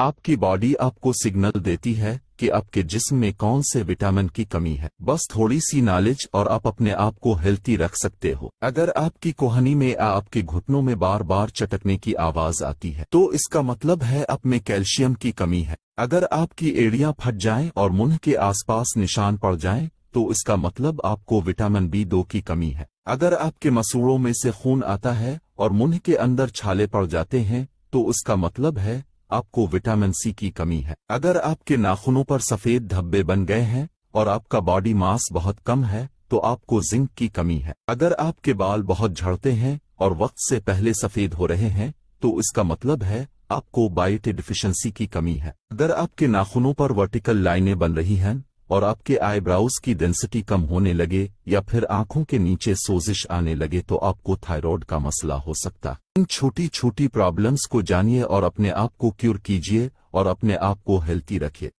आपकी बॉडी आपको सिग्नल देती है कि आपके जिस्म में कौन से विटामिन की कमी है बस थोड़ी सी नॉलेज और आप अपने आप को हेल्थी रख सकते हो अगर आपकी कोहनी में आपके घुटनों में बार बार चटकने की आवाज आती है तो इसका मतलब है आप में कैल्शियम की कमी है अगर आपकी एड़ियां फट जाएं और मुंह के आसपास निशान पड़ जाएं तो इसका मतलब आपको विटामिन बी दो की कमी है अगर आपके मसूड़ों में से खून आता है और मुंह के अंदर छाले पड़ जाते हैं तो उसका मतलब है आपको विटामिन सी की कमी है अगर आपके नाखूनों पर सफेद धब्बे बन गए हैं और आपका बॉडी मास बहुत कम है तो आपको जिंक की कमी है अगर आपके बाल बहुत झड़ते हैं और वक्त से पहले सफेद हो रहे हैं तो इसका मतलब है आपको बायोटे डिफिशेंसी की कमी है अगर आपके नाखूनों पर वर्टिकल लाइनें बन रही हैं और आपके आईब्राउज की डेंसिटी कम होने लगे या फिर आंखों के नीचे सोजिश आने लगे तो आपको थायराइड का मसला हो सकता इन छोटी छोटी प्रॉब्लम्स को जानिए और अपने आप को क्योर कीजिए और अपने आप को हेल्थी रखिए